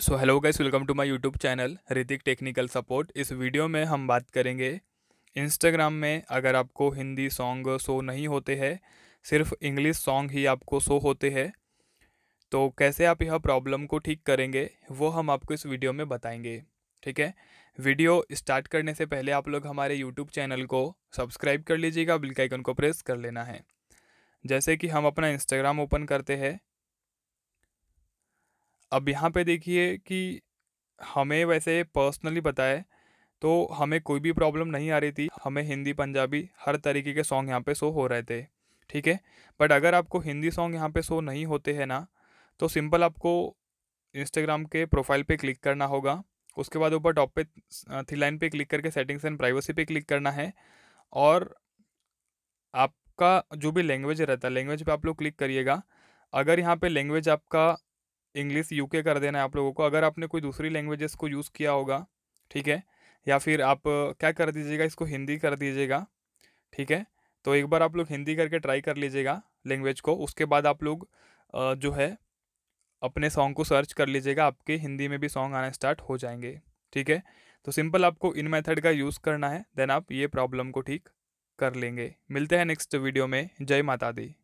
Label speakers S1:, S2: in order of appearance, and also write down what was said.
S1: so hello guys welcome to my YouTube channel Hrithik technical support इस video में हम बात करेंगे इंस्टाग्राम में अगर आपको हिंदी सॉन्ग शो नहीं होते हैं सिर्फ इंग्लिश सॉन्ग ही आपको शो होते हैं तो कैसे आप यह प्रॉब्लम को ठीक करेंगे वो हम आपको इस वीडियो में बताएंगे ठीक है वीडियो स्टार्ट करने से पहले आप लोग हमारे यूट्यूब चैनल को सब्सक्राइब कर लीजिएगा बिल्काइकन को प्रेस कर लेना है जैसे कि हम अपना इंस्टाग्राम ओपन करते हैं अब यहाँ पे देखिए कि हमें वैसे पर्सनली बताए तो हमें कोई भी प्रॉब्लम नहीं आ रही थी हमें हिंदी पंजाबी हर तरीके के सॉन्ग यहाँ पे शो हो रहे थे ठीक है बट अगर आपको हिंदी सॉन्ग यहाँ पे शो नहीं होते हैं ना तो सिंपल आपको इंस्टाग्राम के प्रोफाइल पे क्लिक करना होगा उसके बाद ऊपर टॉप पे थ्री लाइन पे क्लिक करके सेटिंग्स एंड प्राइवेसी पे क्लिक करना है और आपका जो भी लैंग्वेज रहता है लैंग्वेज पे आप लोग क्लिक करिएगा अगर यहाँ पे लैंग्वेज आपका इंग्लिश यूके कर देना है आप लोगों को अगर आपने कोई दूसरी लैंग्वेजेस को यूज़ किया होगा ठीक है या फिर आप क्या कर दीजिएगा इसको हिंदी कर दीजिएगा ठीक है तो एक बार आप लोग हिंदी करके ट्राई कर लीजिएगा लैंग्वेज को उसके बाद आप लोग जो है अपने सॉन्ग को सर्च कर लीजिएगा आपके हिंदी में भी सॉन्ग आना स्टार्ट हो जाएंगे ठीक है तो सिंपल आपको इन मेथड का यूज़ करना है देन आप ये प्रॉब्लम को ठीक कर लेंगे मिलते हैं नेक्स्ट वीडियो में जय माता दी